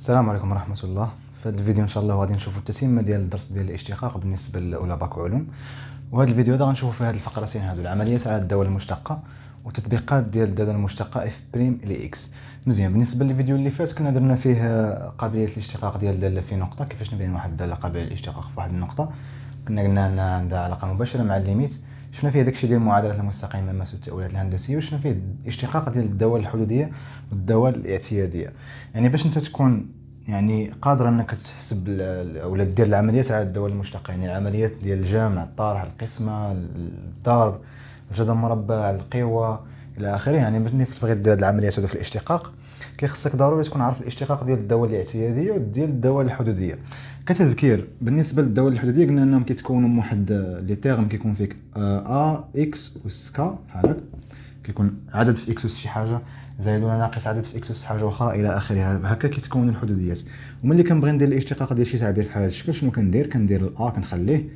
السلام عليكم ورحمه الله في هذا الفيديو ان شاء الله غادي نشوفوا التسمه ديال الدرس ديال الاشتقاق بالنسبه لاولى باك علوم وهذا الفيديو هذا غنشوفوا فيه هذه الفقرتين هذو العمليات على الدوله المشتقه وتطبيقات ديال الداله المشتقه اف بريم ل اكس مزيان بالنسبه للفيديو اللي فات كنا درنا فيه قابليه الاشتقاق ديال الداله في نقطه كيفاش نبين واحد الداله قابله للاشتقاق في واحد النقطه كنا قلنا انها عندها علاقه مباشره مع الليميت شفنا فيه داكشي ديال المعادلات المستقيمه مس والتاولات الهندسيه وشفنا فيه الاشتقاق ديال الدوال الحدوديه والدوال الاعتياديه يعني باش انت تكون يعني قادر انك تحسب او دير العمليات على الدول المشتقه يعني العمليات ديال الجمع الطرح القسمه الضرب الجدر المربع القوى الى اخره يعني ملي تبغي دير هاد العمليات هادو في الاشتقاق كيخصك ضروري تكون عارف الاشتقاق ديال الدول الاعتياديه وديال الدول الحدوديه كتذكير بالنسبه للدول الحدوديه قلنا انهم كيتكونوا من واحد آه، لي تيرم كيكون فيك ا اكس اس كا بحال كيكون عدد في اكس شي حاجه زائد ولا ناقص عدد في اكس اس حاجه اخرى الى اخره هكا كيتكون الحدوديات وملي كنبغي ندير الاشتقاق ديال شي تعبير بحال هذا الشكل شنو كندير كندير الا كنخليه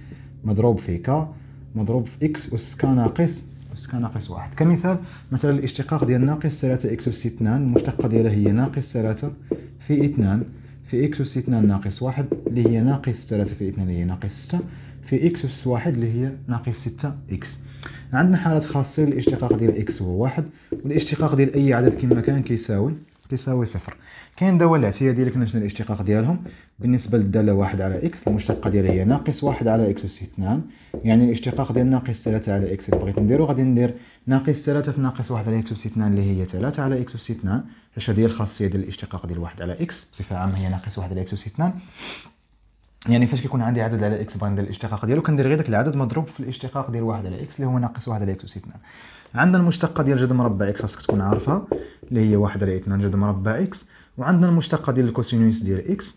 مضروب في كا مضروب في اكس اس كا ناقص اس كا ناقص واحد كمثال مثلا الاشتقاق ديال ناقص 3 اكس اس 2 المشتقه ديالها هي ناقص 3 في 2 في إكس أس 2 ناقص واحد اللي هي ناقص ثلاثة في 2 اللي هي ناقص ستة في إكس أس واحد اللي هي ناقص ستة إكس عندنا حالات خاصة الاشتقاق ديال إكس هو واحد والاشتقاق ديال أي عدد كما كان كيساوي كيساوي صفر كاين دواء العتيه ديال كنا شنو الاشتقاق ديالهم بالنسبه للداله واحد على اكس المشتقه ديالها هي ناقص واحد على اكس اس 2 يعني الاشتقاق ديال ناقص 3 على اكس اللي بغيت نديرو غادي ندير ناقص 3 في ناقص واحد على اكس اس 2 اللي هي 3 على اكس اس 2 اش هذه الخاصيه ديال الاشتقاق ديال واحد على اكس بصفه عامه هي ناقص واحد على اكس أس اثنان يعني فاش كيكون عندي عدد على اكس بغيت ندير الاشتقاق ديالو كندير غير داك العدد مضروب في الاشتقاق ديال واحد على اكس اللي هو ناقص واحد على اكس أس اثنان عندنا المشتقه ديال جذر مربع اكس خاصك تكون عارفها اللي هي واحد على اثنان جذر مربع اكس وعندنا المشتقه ديال الكوسينوس ديال اكس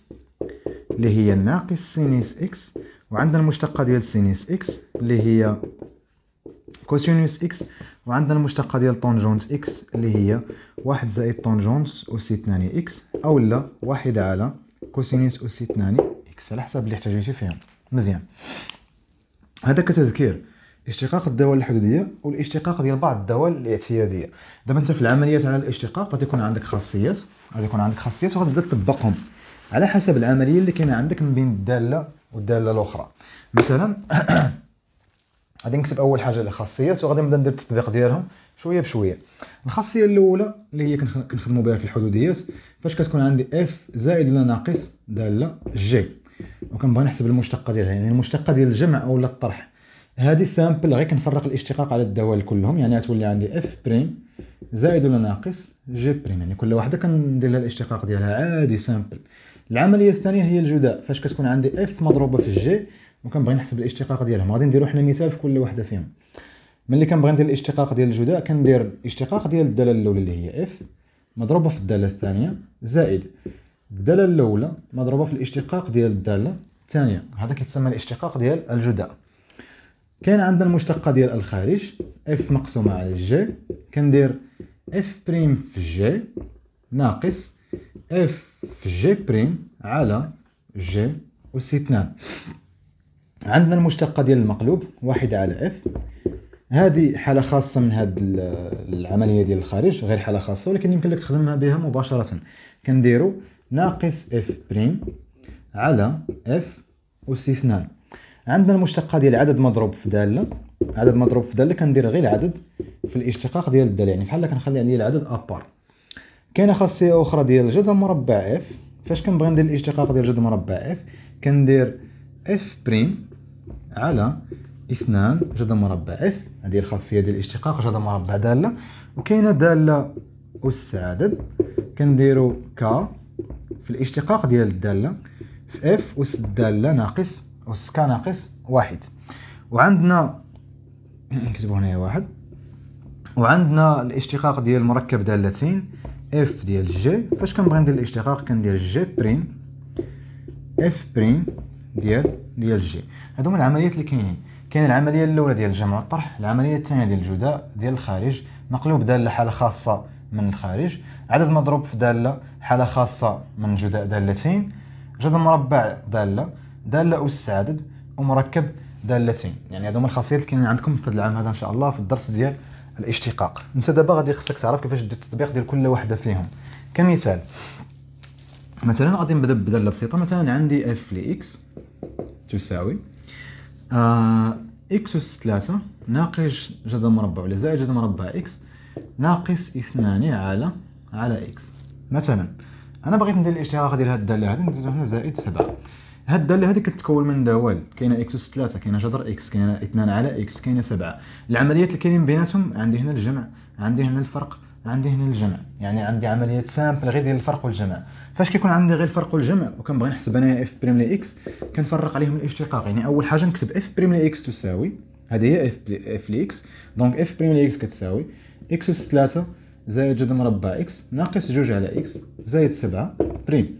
اللي هي ناقص سينيس اكس وعندنا المشتقه ديال سينيس اكس اللي هي كوسينوس اكس وعندنا المشتقة ديال طونجونت إكس اللي هي واحد زائد طونجونت أوسي تناني إكس أو لا واحد على كوسينوس أوسي تناني إكس على حسب اللي احتاجيتي فيها مزيان هذا كتذكير اشتقاق الدول الحدوديه والاشتقاق ديال بعض الدول الاعتياديه دابا انت في العمليات على الاشتقاق غادي يكون عندك خاصيات غادي يكون عندك خاصيات وغادي تطبقهم على حسب العمليه اللي كاينه عندك من بين الداله والداله الاخرى مثلا غادي نكتب اول حاجه الخاصيات وغادي نبدا ندير التطبيق ديالهم شويه بشويه الخاصيه الاولى اللي هي كنخدموا بها في الحدوديات فاش كتكون عندي اف زائد ولا ناقص داله جي وكنبغي نحسب المشتقه ديالها يعني المشتقه ديال الجمع اولا الطرح هذه سامبل غير كنفرق الاشتقاق على الدوال كلهم يعني غتولي عندي اف بريم زائد ولا ناقص جي بريم يعني كل واحده كندير لها الاشتقاق ديالها عادي سامبل العمليه الثانيه هي الجداء فاش كتكون عندي اف مضروبه في الجي وكنبغي نحسب الاشتقاق ديالهم غادي نديرو حنا مثال في كل وحده فيهم ملي كنبغي ندير الاشتقاق ديال الجداء كندير الاشتقاق ديال الداله الاولى اللي هي اف مضروبه في الداله الثانيه زائد الداله الاولى مضروبه في الاشتقاق ديال الداله الثانيه هذا كيتسمى الاشتقاق ديال الجداء كاين عندنا المشتقه ديال الخارج اف مقسومه على جي كندير اف بريم في جي ناقص اف في جي بريم على جي أس 2 عندنا المشتقة ديال المقلوب واحد على اف هذه حالة خاصة من هاد العملية ديال الخارج غير حالة خاصة ولكن يمكن لك تخدمها بها مباشرة كنديرو ناقص اف بريم على اف أس اثنان عندنا المشتقة ديال عدد مضروب في دالة عدد مضروب في دالة كندير غير العدد في الاشتقاق ديال الدالة يعني بحال كنخلي عليه العدد ابار كاينه خاصية أخرى ديال الجذر مربع اف فاش كنبغي ندير الاشتقاق ديال الجذر مربع اف كندير اف بريم على اثنان جذر مربع اف هذه الخاصيه ديال الاشتقاق جذر مربع داله وكاينه داله اس عدد كنديرو ك في الاشتقاق ديال الداله في اف اس الداله ناقص اس ك ناقص واحد وعندنا نكتبو هنايا واحد وعندنا الاشتقاق ديال مركب دالتين اف ديال جي فاش كنبغي ندير الاشتقاق كندير جي بريم اف بريم ديال ديال جي هادو هما العمليات اللي كاينين كاين العمليه الاولى ديال جمع الطرح العمليه الثانيه ديال الجداء ديال الخارج مقلوب داله حاله خاصه من الخارج عدد مضروب في داله حاله خاصه من جداء دالتين جذر مربع داله داله اس عدد ومركب دالتين يعني هادو هما الخاصيات اللي كاينين عندكم في هذا العام هذا ان شاء الله في الدرس ديال الاشتقاق انت دابا غادي خصك تعرف كيفاش دير التطبيق ديال كل وحده فيهم كمثال مثلا غادي نبدا بدله بسيطه مثلا عندي اف اكس تساوي اكس اس 3 ناقص جذر مربع ولا زائد جذر مربع اكس ناقص اثنان على على اكس مثلا انا بغيت ندير الاشتراك ديال هاد الداله هادي ندير هنا زائد 7 هاد الداله هادي كتتكون من دوال كاينه اكس اس 3 كاينه جذر اكس كاينه 2 على اكس كاينه 7 العمليات اللي كاينين بيناتهم عندي هنا الجمع عندي هنا الفرق عندي هنا الجمع يعني عندي عمليه سامبل غير ديال الفرق والجمع فاش كيكون عندي غير الفرق والجمع وكنبغي نحسب انايا اف بريم لي اكس كنفرق عليهم الاشتقاق يعني اول حاجه نكتب اف بريم لي اكس تساوي هذه هي اف اف لي اكس دونك اف بريم لي اكس كتساوي اكس اس 3 زائد جذر مربع اكس ناقص جوج على اكس زائد 7 بريم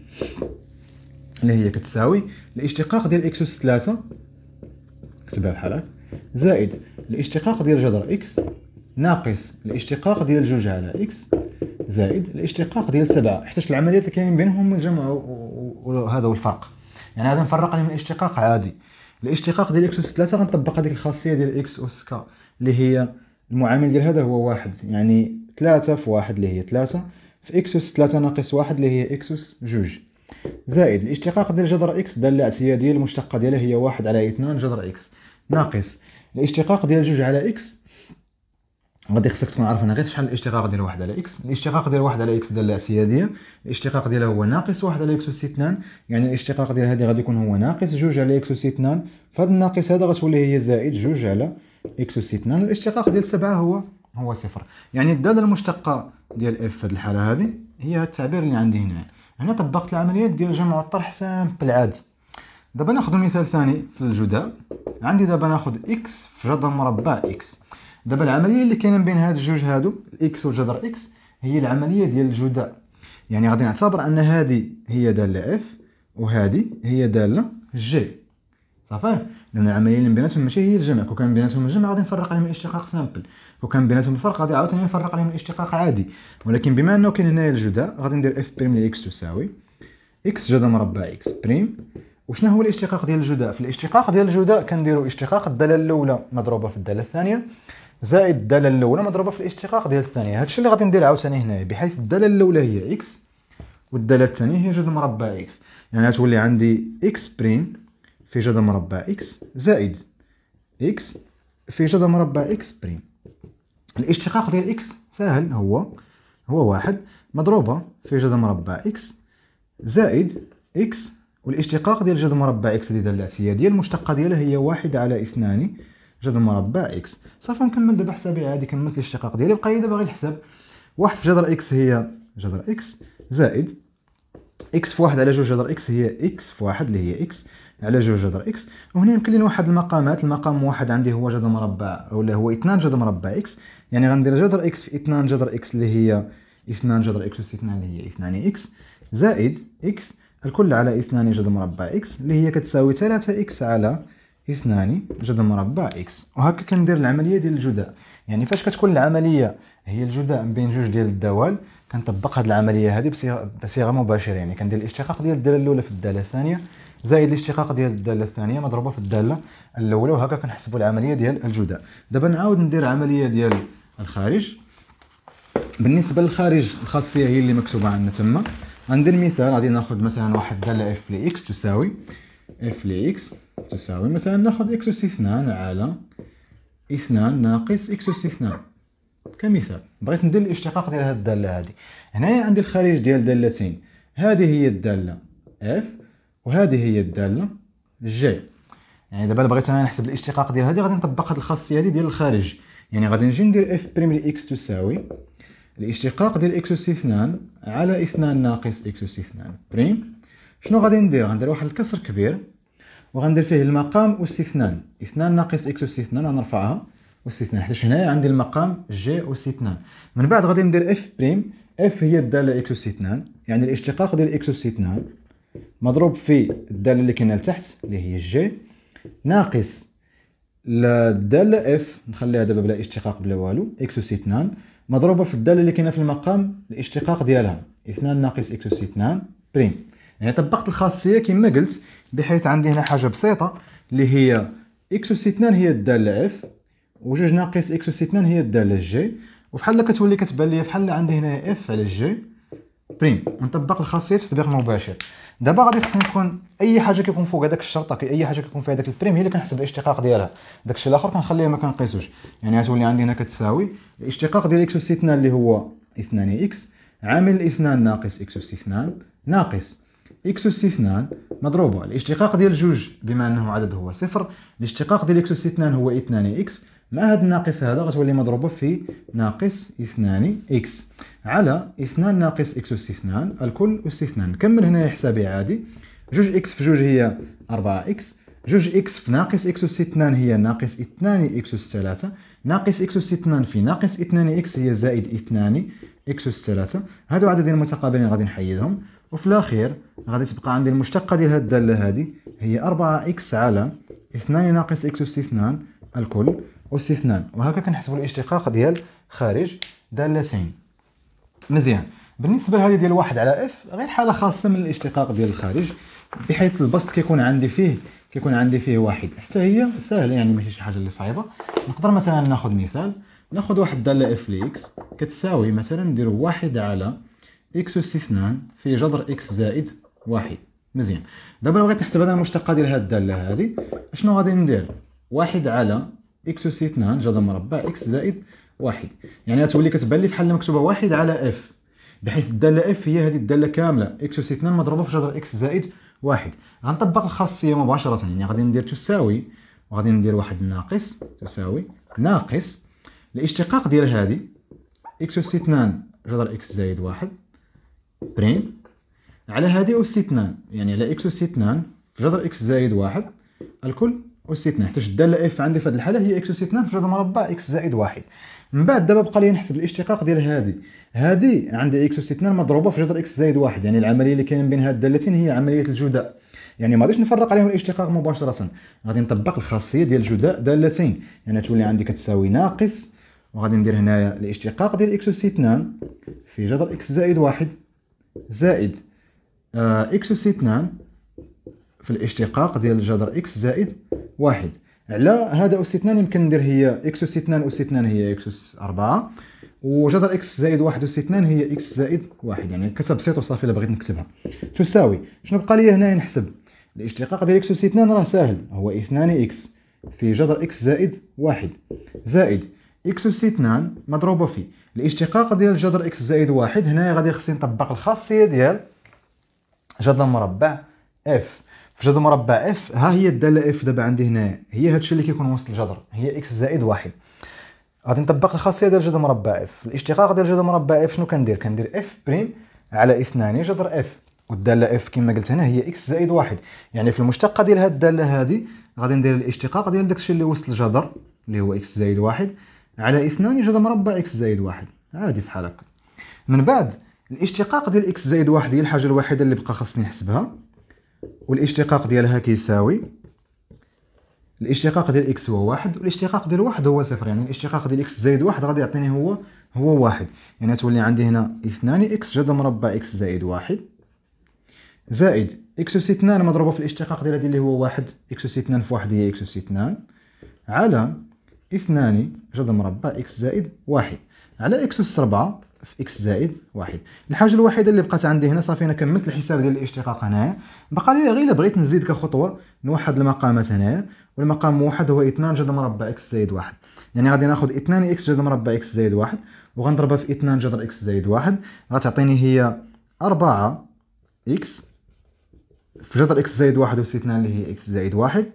اللي هي كتساوي الاشتقاق ديال اكس اس 3 كتبها بحال هكا زائد الاشتقاق ديال جذر اكس ناقص الاشتقاق ديال جوج على اكس زائد الاشتقاق ديال سبعة حيت العمليات اللي كاينين بينهم الجمع وهذا هو الفرق يعني هذا نفرق من الاشتقاق عادي الاشتقاق ديال اكس اس 3 غنطبق هذيك الخاصيه ديال اكس اس كا اللي هي المعامل ديال هذا هو واحد يعني 3 في واحد اللي هي 3 في اكس اس 3 ناقص واحد اللي هي اكس اس جوج زائد الاشتقاق ديال جذر اكس دالة اعتيادية المشتقة ديالها هي واحد على اثنان جذر اكس ناقص الاشتقاق ديال جوج على اكس غادي خصك تكون عارف انا غير شحال الاشتقاق ديال واحد على اكس الاشتقاق ديال واحد على اكس داله اعتياديه الاشتقاق ديالها هو ناقص واحد على اكس اس 2 يعني الاشتقاق ديال هذه غادي يكون هو ناقص جوج على اكس اس 2 فهاد الناقص هذا غتولي هي زائد جوج على اكس اس 2 الاشتقاق ديال سبعة هو هو صفر يعني الداله المشتقه ديال اف في هاد الحاله هذه هي هاد التعبير اللي عندي هنا هنا طبقت العمليات ديال جمع الطرح سامبل عادي دابا ناخذ مثال ثاني في الجداء عندي دابا ناخذ اكس في جذر مربع اكس دابا العمليه اللي كاينه بين هاد الجوج هادو الاكس والجذر اكس هي العمليه ديال الجداء يعني غادي نعتبر ان هذه هي داله اف وهادي هي داله جي صافي لان العمليه اللي بيناتهم ماشي هي الجمع كون كان بيناتهم الجمع غادي نفرق عليهم الاشتقاق سامبل كون كان بيناتهم الفرق غادي عاوتاني نفرق عليهم الاشتقاق عادي ولكن بما انه كاين هنايا الجداء غادي ندير اف بريم لاكس تساوي اكس جذر مربع اكس بريم وشنو هو الاشتقاق ديال الجداء في الاشتقاق ديال الجداء كنديروا اشتقاق الداله الاولى مضروبه في الداله الثانيه زائد الداله الاولى مضروبه في الاشتقاق ديال الثانيه هادشي اللي غادي ندير عاوتاني هنا بحيث الداله الاولى هي اكس والداله الثانيه هي جذر مربع اكس يعني غتولي عندي اكس بريم في جذر مربع اكس زائد اكس في جذر مربع اكس بريم الاشتقاق ديال اكس سهل هو هو واحد مضروبه في جذر مربع اكس زائد اكس والاشتقاق ديال جذر مربع اكس اللي دالة هي ديال المشتقه ديالها هي واحد على اثنان جا المربع اكس صافي نكمل دابا حسابي عادي كملت الاشتقاق ديالي بقى لي دابا غير الحساب واحد في جذر اكس هي جذر اكس زائد اكس في واحد على جوج جذر اكس هي اكس في واحد اللي هي اكس على جوج جذر اكس وهنا يمكن لي واحد المقامات المقام واحد عندي هو جذر مربع ولا هو اثنان جذر مربع اكس يعني غندير جذر اكس في اثنان جذر اكس اللي هي اثنان جذر اكس اس اثنان اللي هي اثنان اكس زائد اكس الكل على اثنان جذر مربع اكس اللي هي كتساوي ثلاثة اكس على اثنان جذر مربع اكس وهكا كندير العمليه ديال الجداء يعني فاش كتكون العمليه هي الجداء بين جوج ديال الدوال كنطبق هذه العمليه هذه بصيغه بصيغه مباشره يعني كندير الاشتقاق ديال الداله الاولى في الداله الثانيه زائد الاشتقاق ديال الداله الثانيه مضروبه في الداله الاولى وهكا كنحسبوا العمليه ديال الجداء دابا نعاود ندير عمليه ديال الخارج بالنسبه للخارج الخاصيه هي اللي مكتوبه عندنا تما غندير مثال غادي ناخذ مثلا واحد الداله اف بلي اكس تساوي اف لإكس تساوي مثلا ناخذ إكس أس اثنان على اثنان ناقص إكس أس اثنان كمثال بغيت ندير الاشتقاق ديال هاد الدالة هادي هنايا عندي الخارج ديال دالتين هذه هي الدالة اف وهذه هي الدالة جي يعني دابا بغيت انا نحسب الاشتقاق ديال هذه غادي نطبق هاد الخاصيه هذه ديال الخارج يعني غادي نجي ندير اف بريم لاكس تساوي الاشتقاق ديال اكس اس 2 على 2 ناقص اكس اس 2 بريم شنو غادي ندير غندير واحد الكسر كبير وغندير فيه المقام واستثنان اثنان ناقص اكس أس اثنان غنرفعها أس اثنان حيت هنايا عندي المقام جي أس اثنان من بعد غادي ندير اف بريم اف هي الداله اكس أس اثنان يعني الاشتقاق ديال اكس أس اثنان مضروب في الداله اللي كاينه لتحت اللي هي جي ناقص الداله اف نخليها دابا بلا اشتقاق بلا والو اكس أس اثنان مضروبه في الداله اللي كاينه في المقام الاشتقاق ديالها اثنان ناقص اكس أس اثنان بريم يعني طبقت الخاصيه كما قلت بحيث عندي هنا حاجه بسيطه اللي هي اكس أس 2 هي الداله اف وجوج ناقص اكس أس 2 هي الداله جي وفحال كتولي كتبان لي بحال عندي هنا اف على جي بريم ونطبق الخاصيه تطبيق مباشر دابا غادي خصني نكون اي حاجه كيكون فوق هذاك الشرطه اي حاجه كيكون فيها هذاك البريم هي اللي كنحسب الاشتقاق ديالها داكشي الاخر كنخليه ما كنقيسوش يعني غتولي عندي هنا كتساوي الاشتقاق ديال اكس اس 2 اللي هو 2 اكس عامل 2 ناقص اكس اس 2 ناقص اكس اس 2 مضروبه الاشتقاق ديال جوج بما انه عدد هو صفر الاشتقاق ديال اكس اس 2 هو 2 اكس مع هذا الناقص هذا غتولي مضروبه في ناقص 2 اكس على 2 ناقص اكس اس 2 الكل اس 2 نكمل هنا حسابي عادي جوج اكس في جوج هي 4 اكس جوج اكس في ناقص اكس اس 2 هي ناقص 2 اكس اس 3 ناقص اكس اس 2 في ناقص 2 اكس هي زائد 2 اكس اس 3 هادو عددين متقابلين غادي نحيدهم وفي الاخير غادي تبقى عندي المشتقه ديال هاد الداله هادي هي 4 اكس على 2 ناقص اكس اس 2 الكل اس 2 وهكا كنحسبوا الاشتقاق ديال خارج دالتين مزيان بالنسبه لهذه ديال واحد على اف غير حاله خاصه من الاشتقاق ديال الخارج بحيث البسط كيكون عندي فيه كيكون عندي فيه واحد حتى هي سهله يعني ماشي شي حاجه اللي صعيبه نقدر مثلا ناخذ مثال ناخذ واحد الداله اف لإكس كتساوي مثلا نديرو واحد على اكس اس 2 في جذر اكس زائد واحد مزيان دابا بغيت نحسب انا المشتقه ديال هذه الداله هذه شنو غادي ندير واحد على اكس اس 2 جذر مربع اكس زائد واحد يعني غتولي كتبان لي بحال مكتوبه واحد على اف بحيث الداله اف هي هذه الداله كامله اكس اس 2 مضروبه في جذر اكس زائد واحد غنطبق الخاصيه مباشره يعني غادي ندير تساوي وغادي ندير واحد ناقص تساوي ناقص الاشتقاق ديال هذه اكس اس 2 جذر اكس زائد واحد بريم على هذه أس اثنان يعني على إكس أس اثنان في جذر إكس زائد واحد الكل أس اثنان حيتاش الدالة إف عندي في هذه الحالة هي إكس أس اثنان في جذر مربع إكس زائد واحد من بعد دابا بقى لي نحسب الاشتقاق ديال هذه هذه عندي إكس أس اثنان مضروبة في جذر إكس زائد واحد يعني العملية اللي كاين بين هاد الدالتين هي عملية الجداء يعني ما غاديش نفرق عليهم الاشتقاق مباشره غادي نطبق الخاصيه ديال الجداء دالتين يعني تولي عندي كتساوي ناقص وغادي ندير هنايا الاشتقاق ديال اكس اس 2 في جذر اكس زائد واحد زائد اكس اس 2 في الاشتقاق ديال الجذر اكس زائد واحد على هذا اس 2 يمكن ندير هي اكس اس 2 اس 2 هي اكس اس 4 وجذر اكس زائد واحد اس 2 هي اكس زائد واحد يعني كتبت بسيط وصافي الا بغيت نكتبها تساوي شنو بقى لي هنا نحسب الاشتقاق ديال اكس اس 2 راه ساهل هو 2 اكس في جذر اكس زائد واحد زائد اكس اس 2 مضروبه في الاشتقاق ديال جذر اكس زائد واحد هنايا غادي خصني نطبق الخاصيه ديال جذر مربع اف في جذر مربع اف ها هي الداله اف دابا عندي هنا هي هادشي اللي كيكون وسط الجذر هي اكس زائد واحد غادي نطبق الخاصيه ديال جذر مربع اف الاشتقاق ديال جذر مربع اف شنو كندير كندير اف بريم على اثنان جذر اف والداله اف كما قلت هنا هي اكس زائد واحد يعني في المشتقه ديال هاد الداله هادي غادي ندير الاشتقاق ديال داكشي اللي وسط الجذر اللي هو اكس زائد واحد على اثنان جذر مربع اكس زائد واحد عادي في هكا من بعد الاشتقاق ديال اكس زائد واحد هي الحاجه الوحيده اللي بقى خاصني نحسبها والاشتقاق ديالها كيساوي الاشتقاق ديال اكس هو واحد والاشتقاق ديال واحد هو صفر يعني الاشتقاق ديال اكس زائد واحد غادي يعطيني هو هو واحد يعني تولي عندي هنا اثنان اكس جذر مربع اكس زائد واحد زائد اكس اس اثنان مضروبه في الاشتقاق ديال هذه اللي هو واحد اكس اس اثنان في واحد هي اكس اس اثنان على اثنان جذر مربع اكس زائد واحد على اكس اس اربعه في اكس زائد واحد الحاجه الوحيده اللي بقات عندي هنا صافي انا كملت الحساب ديال الاشتقاق هنايا بقى لي غير الا بغيت نزيد كخطوه نوحد المقامات هنايا والمقام واحد هو 2 جذر مربع اكس زائد واحد يعني غادي ناخذ 2 اكس جذر مربع اكس زائد واحد وغنضربها في 2 جذر اكس زائد واحد غتعطيني هي 4 اكس في جذر اكس زائد واحد أس 2 اللي هي اكس زائد واحد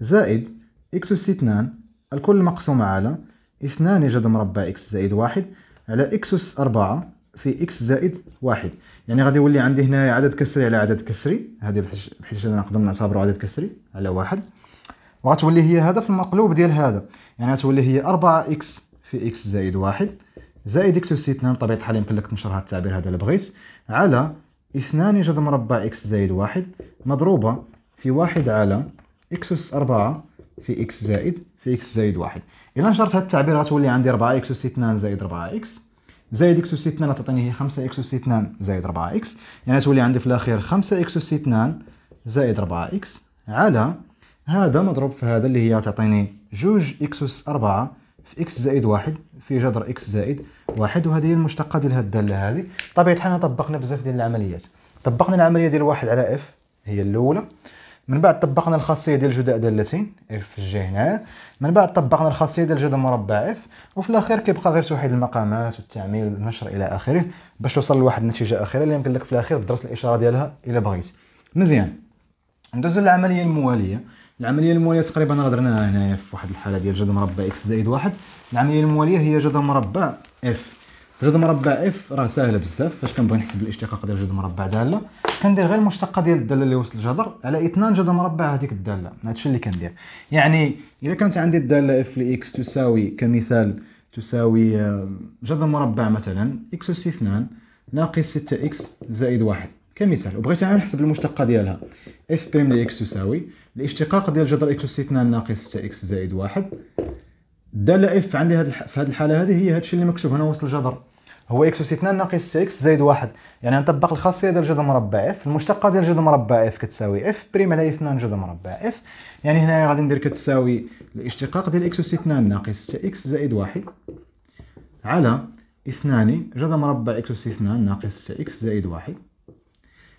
زائد اكس أس 2 الكل مقسوم على 2 جذر مربع اكس زائد واحد على اكس اس 4 في اكس زائد واحد يعني غادي يولي عندي هنايا عدد كسري على عدد كسري هذه بحيث انا نقدر نعتبره عدد كسري على واحد وغتولي هي هذا في المقلوب ديال هذا يعني غتولي هي 4 اكس في اكس زائد واحد زائد اكس اس 2 بطبيعه الحال يمكن لك تنشر هذا التعبير هذا لبغيت على 2 جذر مربع اكس زائد واحد مضروبه في واحد على اكس اس 4 في اكس زائد في اكس زائد واحد الى نشرت هذا التعبير غتولي عندي 4 اكس اس 2 زائد 4 اكس زائد اكس اس 2 غتعطيني هي 5 اكس اس 2 زائد 4 اكس يعني غتولي عندي في الاخير 5 اكس اس 2 زائد 4 اكس على هذا مضروب في هذا اللي هي غتعطيني جوج اكس اس 4 في اكس زائد واحد في جذر اكس زائد واحد وهذه هي المشتقه ديال هذه الداله هذه بطبيعه الحال طبقنا بزاف ديال العمليات طبقنا العمليه ديال واحد على اف هي الاولى من بعد طبقنا الخاصيه ديال جداء دالتين اف جي هنا من بعد طبقنا الخاصيه ديال جذر مربع اف وفي الاخير كيبقى غير توحيد المقامات والتعميل والنشر الى اخره باش توصل لواحد النتيجه اخيره اللي يمكن لك في الاخير تدرس الاشاره ديالها الى بغيت مزيان ندوزو للعمليه المواليه العمليه المواليه تقريبا درناها هنايا في واحد الحاله ديال جذر مربع اكس زائد واحد العمليه المواليه هي جذر مربع اف جذر مربع اف راه ساهله بزاف فاش كنبغي نحسب الاشتقاق ديال جذر مربع داله كندير غير المشتقه ديال الداله اللي وسط الجذر على اثنان جذر مربع هذيك الداله هادشي اللي كندير يعني الا كانت عندي الداله اف لاكس تساوي كمثال تساوي آه، جذر مربع مثلا اكس اس 2 ناقص 6 اكس زائد 1 كمثال وبغيت انا نحسب المشتقه ديالها اف بريم لاكس تساوي الاشتقاق ديال جذر اكس اس 2 ناقص 6 اكس زائد 1 دالة اف عندي هاد الح... في هذه الحاله هذه هي هادشي اللي مكتوب هنا وسط الجذر هو اكس اس 2 ناقص اكس زائد 1 يعني نطبق الخاصيه ديال الجذر مربع اف المشتقه ديال الجذر مربع اف كتساوي اف بريم على اثنان جذر مربع اف يعني هنايا غادي ندير كتساوي الاشتقاق ديال اكس اس 2 ناقص 6 اكس زائد 1 على اثنان جذر مربع اكس اس 2 ناقص 6 اكس زائد 1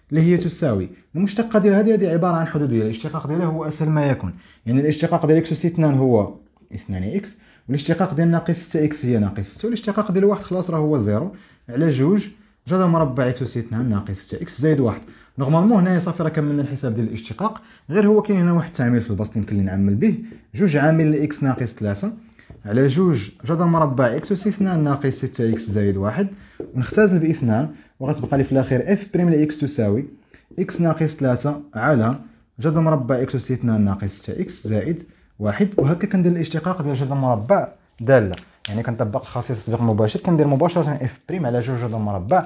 اللي هي تساوي المشتقه ديال هذه هذه عباره عن حدوديه الاشتقاق ديالها هو اسهل ما يكون يعني الاشتقاق ديال اكس اس 2 هو 2 اكس والاشتقاق ديال ناقص 6 اكس هي ناقص 6 والاشتقاق ديال واحد خلاص راه هو زيرو على جوج جذر مربع اكس اس 2 ناقص 6 اكس زائد واحد نورمالمون هنايا صافي راه كملنا الحساب ديال الاشتقاق غير هو كاين هنا واحد التعامل في البسط يمكن لي نعمل به جوج عامل اكس ناقص 3 على جوج جذر مربع اكس اس 2 ناقص 6 اكس زائد واحد ونختزل باثنان وغتبقى لي في الاخير اف بريم لاكس تساوي اكس ناقص 3 على جذر مربع اكس اس 2 ناقص 6 اكس زائد واحد وهكا كندير الاشتقاق ديال جذر مربع داله يعني كنطبق خاصيه التطبيق المباشر كندير مباشره اف بريم على جوج جذر مربع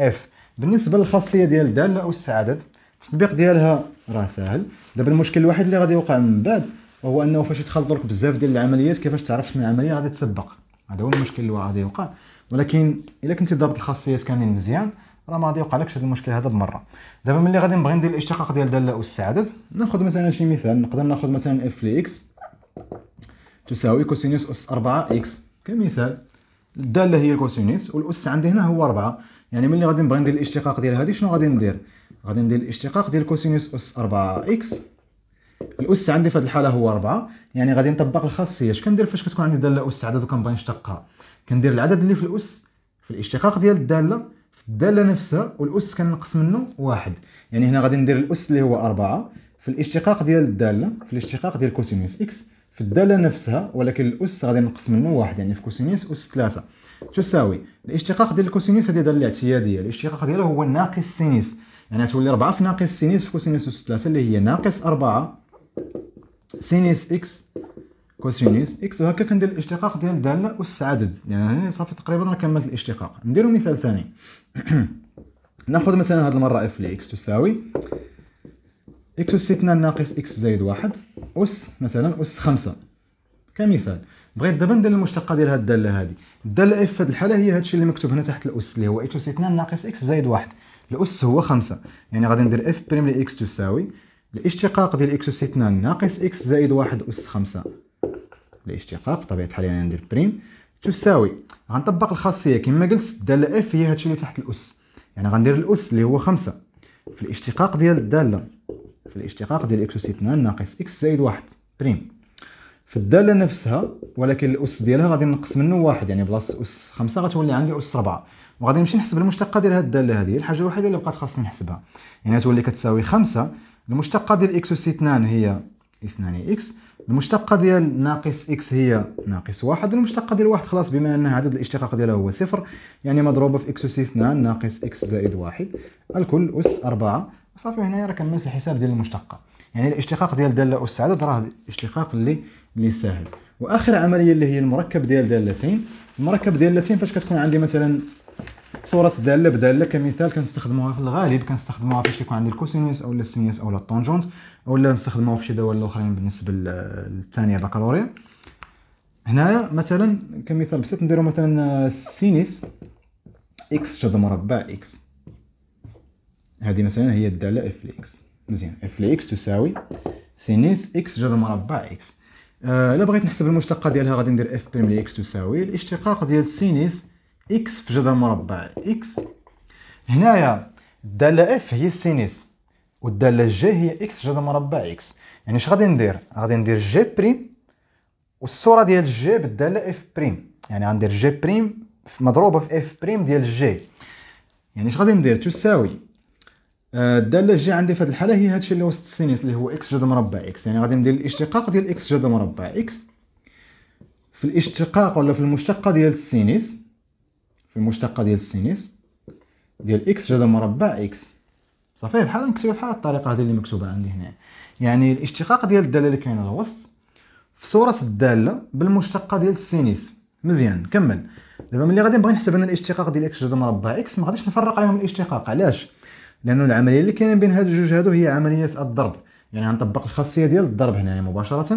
اف بالنسبه للخاصيه ديال داله او السعدد التطبيق ديالها راه ساهل دابا المشكل الوحيد اللي غادي يوقع من بعد هو انه فاش يتخلطوا لك بزاف ديال العمليات كيفاش تعرف شنو العمليه غادي تسبق هذا هو المشكل اللي غادي يوقع ولكن الا كنتي ضابط الخاصيات كاملين مزيان راه ما غادي يوقع لكش هذا المشكل هذا بمره دابا ملي غادي نبغي ندير الاشتقاق ديال داله او السعدد ناخذ مثلا شي مثال نقدر ناخذ مثلا اف لي اكس تساوي كوسينوس أس 4 إكس كمثال الدالة هي الكوسينوس والأس عندي هنا هو 4 يعني ملي غادي نبغي ندير الاشتقاق ديال هذه شنو غادي ندير غادي ندير الاشتقاق ديال كوسينوس أس 4 إكس الأس عندي في هذه الحالة هو 4 يعني غادي نطبق الخاصية اش كندير فاش كتكون عندي دالة أس عدد وكنبغي نشتقها كندير العدد اللي في الأس في الاشتقاق ديال الدالة في الدالة نفسها والأس كنقص منه واحد يعني هنا غادي ندير الأس اللي هو 4 في الاشتقاق ديال الدالة في الاشتقاق ديال كوسينوس إكس في الداله نفسها ولكن الاس غادي نقص منه واحد يعني في كوسينيس اس 3 تساوي الاشتقاق ديال الكوسينيس هذه داله الاعتياديه الاشتقاق ديالها هو ناقص سينيس يعني تولي 4 في ناقص سينيس في كوسينيس اس 3 اللي هي ناقص 4 سينيس اكس كوسينيس اكس وهكا كندير الاشتقاق ديال داله اس عدد يعني صافي تقريبا راه كملت الاشتقاق نديرو مثال ثاني ناخذ مثلا هذه المره اف لي اكس تساوي إكس أس ستة ناقص إكس زائد واحد أس مثلا أس خمسة كمثال بغيت دابا ندير المشتقة ديال هاد الدالة هادي الدالة إف في هاد الحالة هي هادشي اللي مكتوب هنا تحت الأس اللي هو إكس أس اثنان ناقص إكس زائد واحد الأس هو خمسة يعني غادي ندير إف بريم لإكس تساوي الاشتقاق ديال إكس أس اثنان ناقص إكس زائد واحد أس خمسة الاشتقاق بطبيعة الحال يعني ندير بريم تساوي غنطبق الخاصية كما قلت الدالة إف هي هادشي اللي تحت الأس يعني غندير الأس اللي هو خمسة في الاشتقاق ديال الدالة في الاشتقاق ديال اكس أس اثنان ناقص اكس زائد واحد بريم في الدالة نفسها ولكن الأس ديالها غادي نقص منه واحد يعني بلاصة أس خمسة غتولي عندي أس ربعة وغادي نمشي نحسب المشتقة ديال هاد الدالة هادي الحاجة الوحيدة اللي بقات خاصني نحسبها يعني تولي كتساوي خمسة المشتقة ديال اكس أس اثنان هي اثنان اكس المشتقة ديال ناقص اكس هي ناقص واحد المشتقة ديال واحد خلاص بما ان عدد الاشتقاق ديالها هو صفر يعني مضروبة في اكس أس اثنان ناقص اكس زائد واحد الكل أس 4 صافي هنايا راه كملت الحساب ديال المشتقه يعني الاشتقاق ديال داله اس عدد راه اشتقاق اللي اللي ساهل واخر عمليه اللي هي المركب ديال دالتين المركب ديال دالتين فاش كتكون عندي مثلا صورة دالة بدالة كمثال كنستخدموها في الغالب كنستخدموها فاش كيكون عندي الكوسينوس او السينوس او الطونجونت لا نستخدموها في شي دوال اخرين بالنسبة للثانية بكالوريا هنايا مثلا كمثال بسيط نديرو مثلا سينيس اكس شد مربع اكس هذه مثلا هي الداله اف لاكس مزيان اف لاكس تساوي سينيس اكس جذر مربع اكس آه، الا آه بغيت نحسب المشتقه ديالها غادي ندير اف بريم لاكس تساوي الاشتقاق ديال سينيس اكس في جذر مربع اكس هنايا الداله اف هي السينيس والداله جي هي اكس جذر مربع اكس يعني اش غادي ندير غادي ندير جي بريم والصوره ديال جي بالداله اف بريم يعني غندير جي بريم مضروبه في اف بريم ديال جي يعني اش غادي ندير تساوي آه، الداله الجي عندي في هذه الحاله هي هادشي اللي وسط السينيس اللي هو اكس جذر مربع اكس يعني غادي ندير الاشتقاق ديال اكس جذر مربع اكس في الاشتقاق ولا في المشتقه ديال السينيس في المشتقه ديال السينيس ديال اكس جذر مربع اكس صافي بحال نكتبها بحال الطريقه هذه اللي مكتوبه عندي هنا يعني الاشتقاق ديال الداله اللي كاينه الوسط في صوره الداله بالمشتقه ديال السينيس مزيان نكمل دابا ملي غادي نبغي نحسب انا الاشتقاق ديال اكس جذر مربع اكس ما غاديش نفرق عليهم الاشتقاق علاش لانه العمليه اللي كاينه بين هاد الجوج هادو هي عمليه الضرب يعني غنطبق الخاصيه ديال الضرب هنايا مباشره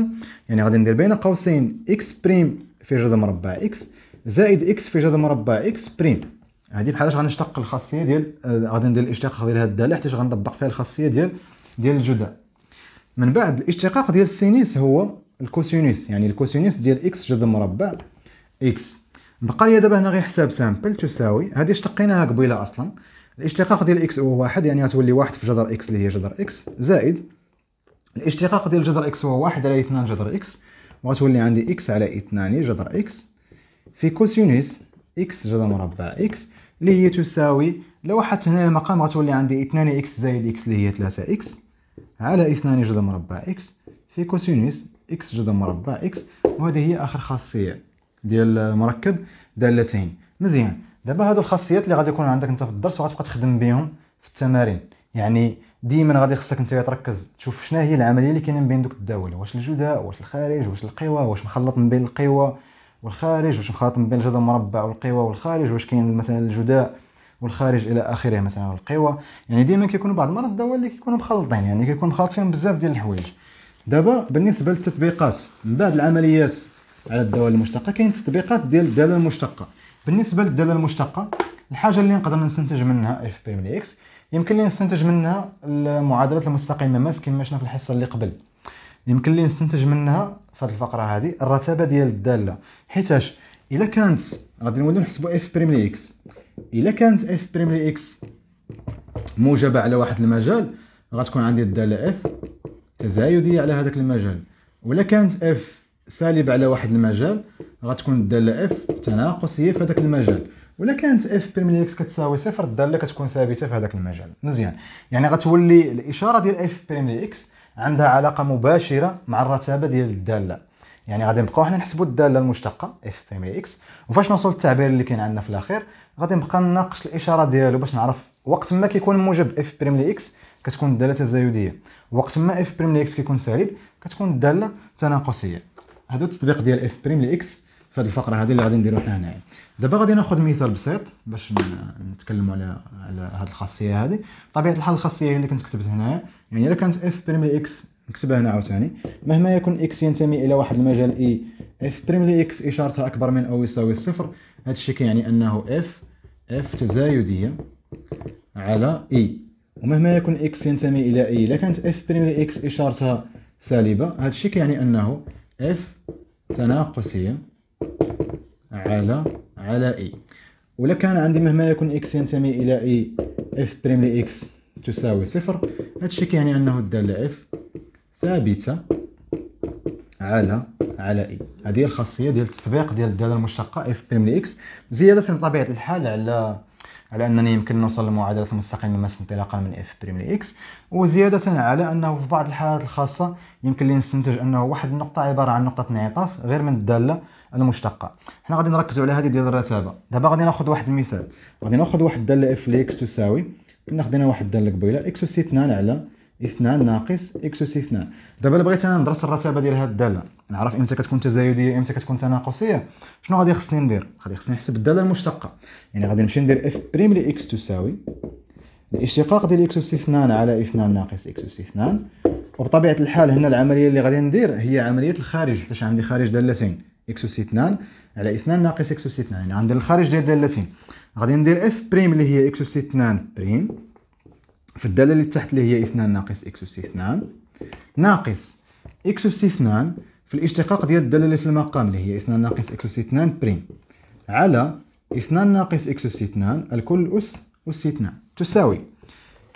يعني غادي ندير بين قوسين اكس بريم في جذر مربع اكس زائد اكس في جذر مربع اكس بريم هادي بحالاش غنشتق الخاصيه ديال آه، غادي ندير الاشتقاق ديال هاد الداله حيت غنطبق فيها الخاصيه ديال ديال الجذع من بعد الاشتقاق ديال السينيس هو الكوسينوس يعني الكوسينوس ديال اكس جذر مربع اكس بقى لي دابا هنا غير حساب سامبل تساوي هادي اشتقيناها قبيله اصلا الاشتقاق ديال اكس هو واحد يعني غتولي واحد في جذر اكس اللي هي جذر اكس زائد الاشتقاق ديال جذر اكس هو واحد على اثنان جذر اكس وغتولي عندي اكس على اثنان جذر اكس في كوسينوس اكس جذر مربع اكس اللي هي تساوي لو حطيت هنا المقام غتولي عندي اثنان اكس زائد اكس اللي هي ثلاثة اكس على اثنان جذر مربع اكس في كوسينوس اكس جذر مربع اكس وهذه هي اخر خاصيه ديال مركب دالتين مزيان دابا هادو الخاصيات اللي غادي يكون عندك انت في الدرس وغتبقى تخدم بهم في التمارين يعني ديما غادي خصك انت تركز تشوف شنو هي العمليه اللي كاينه بين دوك الدوال واش الجداء واش الخارج واش القوى واش مخلط من بين القوى والخارج واش مخلط من بين الجدول المربع والقوى والخارج واش كاين مثلا الجداء والخارج الى اخره مثلا القوى يعني ديما كيكونوا بعض المرات الدول اللي كيكونوا مخلطين يعني كيكون مخلط فيهم بزاف ديال الحوايج دابا بالنسبه للتطبيقات من بعد العمليات على الدول المشتقه كاين تطبيقات ديال الداله المشتقه بالنسبه للداله المشتقه الحاجه اللي نقدر نستنتج منها اف بريم اكس يمكن لي نستنتج منها المعادلات المستقيمه ماس كما شفنا في الحصه اللي قبل يمكن لي نستنتج منها في هذه الفقره هذه الرتابه ديال الداله حيتاش الا كانت غادي نوليو نحسبوا اف بريم اكس الا كانت اف بريم اكس موجبه على واحد المجال غتكون عندي الداله اف تزايديه على هذاك المجال ولا كانت اف سالب على واحد المجال غتكون الداله اف تناقصيه e في هذاك المجال ولا كانت اف بريم اكس كتساوي صفر الداله كتكون ثابته في هذاك المجال مزيان يعني غتولي الاشاره ديال اف بريم اكس عندها علاقه مباشره مع الرتابه ديال الداله يعني غادي نبقاو حنا نحسبوا الداله المشتقه اف بريم اكس وفاش نوصل للتعبير اللي كاين عندنا في الاخير غادي نبقى نناقش الاشاره ديالو باش نعرف وقت ما كيكون موجب اف بريم اكس كتكون الداله تزايديه وقت ما اف بريم اكس كيكون سالب كتكون الداله تناقصيه هذا التطبيق ديال اف بريم لاكس في هذه الفقره هذه اللي غادي نديرو حنا هنايا دابا غادي ناخذ مثال بسيط باش نتكلموا على على هذه الخاصيه هذه بطبيعه الحال الخاصيه هي اللي كنت كتبت هنايا يعني الا كانت اف بريم لاكس نكتبها هنا عاوتاني مهما يكون اكس ينتمي الى واحد المجال اي اف بريم لاكس اشارتها اكبر من او يساوي الصفر هذا الشيء كيعني انه اف اف تزايديه على اي e. ومهما يكون اكس ينتمي الى اي e، الا كانت اف بريم لاكس اشارتها سالبه هذا الشيء كيعني انه اف تناقصية على على اي e. ولا كان عندي مهما يكون اكس ينتمي الى اي اف بريم لاكس تساوي صفر هادشي كيعني انه الدالة اف ثابتة على على اي e. هذه هي الخاصيه ديال التطبيق ديال الداله المشتقه اف بريم لاكس زياده بطبيعه الحال على على انني يمكن نوصل لمعادله المستقيم لمس انطلاقا من اف بريم لاكس وزياده على انه في بعض الحالات الخاصه يمكن لي نستنتج انه واحد النقطه عباره عن نقطه انعطاف غير من الداله المشتقه حنا غادي نركزوا على هذه ديال الرتابه دابا غادي ناخذ واحد المثال غادي ناخذ واحد الداله اف ليكس تساوي كنا خدينا واحد الداله قبيله اكس اس 2 على 2 ناقص اكس اس 2 دابا الا بغيت انا ندرس الرتابه ديال هاد الداله نعرف امتى كتكون تزايديه امتى كتكون تناقصيه شنو غادي خصني ندير غادي خصني نحسب الداله المشتقه يعني غادي نمشي ندير اف بريم لاكس تساوي الاشتقاق ديال اكس اس 2 على 2 ناقص اكس اس 2 وبطبيعه الحال هنا العمليه اللي غادي ندير هي عمليه الخارج حيت عندي خارج دالتين اكس اس 2 على 2 ناقص اكس اس 2 يعني عندي الخارج ديال دالتين غادي ندير اف بريم اللي هي اكس اس 2 بريم في الداله اللي تحت اللي هي 2 ناقص اكس اس 2 ناقص اكس اس 2 في الاشتقاق ديال الداله اللي في المقام اللي هي 2 ناقص اكس اس 2 بريم على 2 ناقص اكس اس 2 الكل اس اس 2 تساوي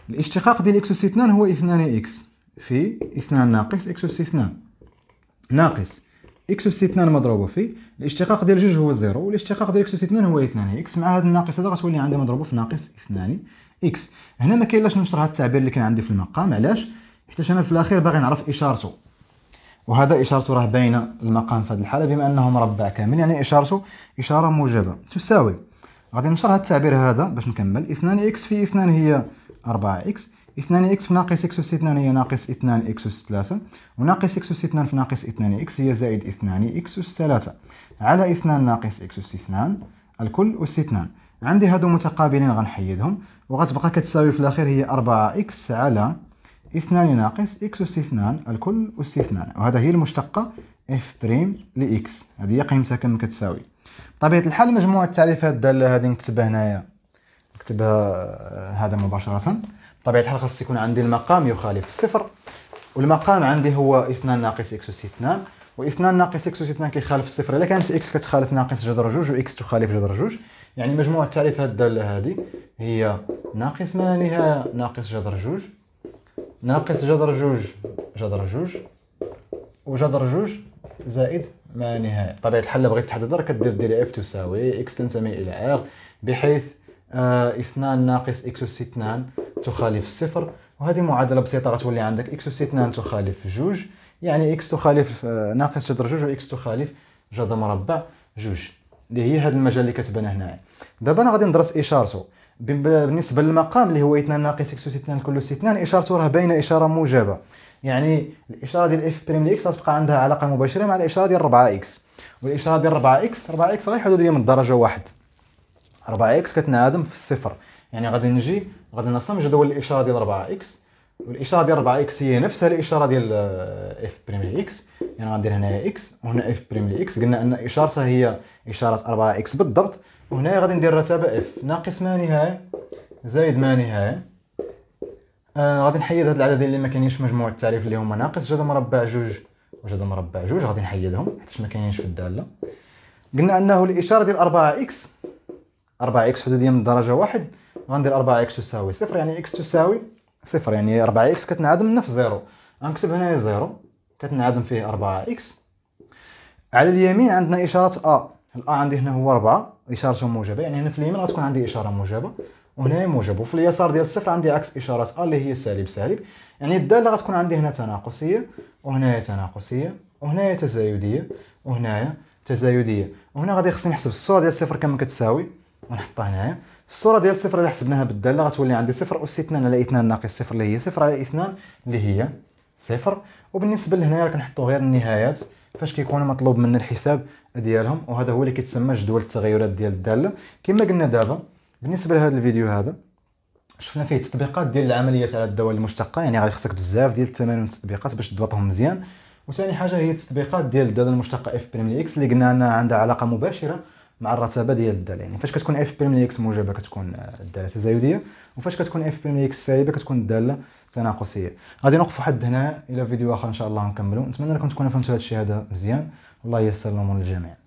الاشتقاق ديال اكس اس 2 هو 2 اكس في 2 ناقص إكس أس 2 ناقص إكس أس 2 مضروبة في الاشتقاق ديال جوج هو زيرو والاشتقاق ديال إكس أس 2 هو 2 إكس يعني مع هذا الناقص هذا غتولي عندي مضروبة في ناقص 2 إكس هنا ما كاين لاش نشرح هذا التعبير اللي كان عندي في المقام علاش حيت أنا في الأخير باغي نعرف إشارته وهذا اشارته راه باينه المقام في هذه الحاله بما انه مربع كامل يعني اشارته اشاره موجبه تساوي غادي نشرح هذا التعبير هذا باش نكمل 2 اكس في 2 هي 4 اكس 2 اكس في ناقص اكس اس 2 هي ناقص 2 اكس اس 3 وناقص اكس اس 2 في ناقص 2 اكس هي زائد 2 اكس اس 3 على 2 ناقص اكس اس 2 الكل اس 2 عندي هادو متقابلين غنحيدهم وغتبقى كتساوي في الاخير هي 4 اكس على 2 ناقص اكس اس 2 الكل اس 2 وهذا هي المشتقه اف بريم لاكس هذه هي قيمتها كم كتساوي طبيعه الحال مجموعه التعريفات الداله هذه نكتبها هنايا نكتبها آه، هذا مباشره طبيعة الحال خاص يكون عندي المقام يخالف الصفر والمقام عندي هو 2 ناقص اكس أس 2 و2 ناقص اكس أس 2 كيخالف الصفر إلا كانت اكس كتخالف ناقص جذر 2 و x تخالف جذر 2 يعني مجموع التعريف هذه الدالة هذه هي ناقص ما نهاية ناقص جذر 2 ناقص جذر 2 جذر 2 وجذر 2 زائد ما نهاية طبيعة الحال بغيت تحددها راه كدير دير اف تساوي اكس تنتمي إلى ار بحيث آه، اثنان ناقص اكس اس 2 تخالف الصفر وهذه معادله بسيطه غتولي عندك اكس اس 2 تخالف جوج يعني اكس تخالف آه، ناقص جذر جوج واكس تخالف جذر مربع جوج اللي هي هذا المجال اللي كتبان هنا دابا انا غادي ندرس اشارته بالنسبه للمقام اللي هو 2 ناقص اكس اس 2 كل اس 2 اشارته راه باينه اشاره موجبه يعني الاشاره ديال اف بريم لاكس غتبقى عندها علاقه مباشره مع الاشاره ديال 4 اكس والاشاره ديال 4 اكس 4 اكس غير حدوديه من الدرجه واحد 4 اكس كتنعدم في الصفر يعني غادي نجي غادي نرسم جدول الاشاره ديال 4 اكس والاشاره ديال 4 اكس هي نفسها الاشاره ديال اف بريم اكس يعني غندير هنايا اكس وهنا اف بريم اكس قلنا ان اشارتها هي اشاره 4 اكس بالضبط وهنايا غادي ندير رتابه اف ناقص ما نهايه زائد ما نهايه آه غادي نحيد هاد العددين اللي ما كاينينش مجموع التعريف اللي هما ناقص جذر مربع جوج وجذر مربع جوج غادي نحيدهم حيت ما كاينينش في الداله قلنا انه الاشاره ديال 4 اكس 4 اكس حدوديه من درجه واحد غندير 4 اكس تساوي صفر يعني اكس تساوي صفر يعني 4 اكس كتنعدم من نفس زيرو غنكتب هنايا زيرو كتنعدم فيه 4 اكس على اليمين عندنا اشاره ا الا عندي هنا هو 4 اشارته موجبه يعني هنا في اليمين غتكون عندي اشاره موجبه وهنا موجب وفي اليسار ديال الصفر عندي عكس اشاره ا اللي هي سالب سالب يعني الداله غتكون عندي هنا تناقصيه وهنايا تناقصيه وهنايا تزايديه وهنايا تزايديه وهنا غادي خصني نحسب الصوره ديال الصفر كم كتساوي ونحطها هنايا الصوره ديال صفر اللي حسبناها بالداله غتولي عندي صفر اس 2 على 2 ناقص صفر اللي هي صفر على 2 اللي هي صفر وبالنسبه لهنايا كنحطو غير النهايات فاش كيكون مطلوب منا الحساب ديالهم وهذا هو اللي كيتسمى جدول التغيرات ديال الداله كما قلنا دابا بالنسبه لهذا الفيديو هذا شفنا فيه تطبيقات ديال العمليات على الدوال المشتقه يعني غيخصك بزاف ديال التمارين والتطبيقات باش تضبطهم مزيان وثاني حاجه هي التطبيقات ديال الداله المشتقه اف بريم اكس اللي قلنا عندها علاقه مباشره مع الرتابه ديال الداله يعني فاش كتكون اف بريم اكس موجبه كتكون آه، الداله تزايديه وفاش كتكون اف بريم اكس سالبه كتكون الداله تناقصيه غادي نوقفوا حد هنا الى فيديو اخر ان شاء الله نكملوا نتمنى لكم تكونوا فهمتوا هذا الشيء هذا مزيان والله يسر الامور للجميع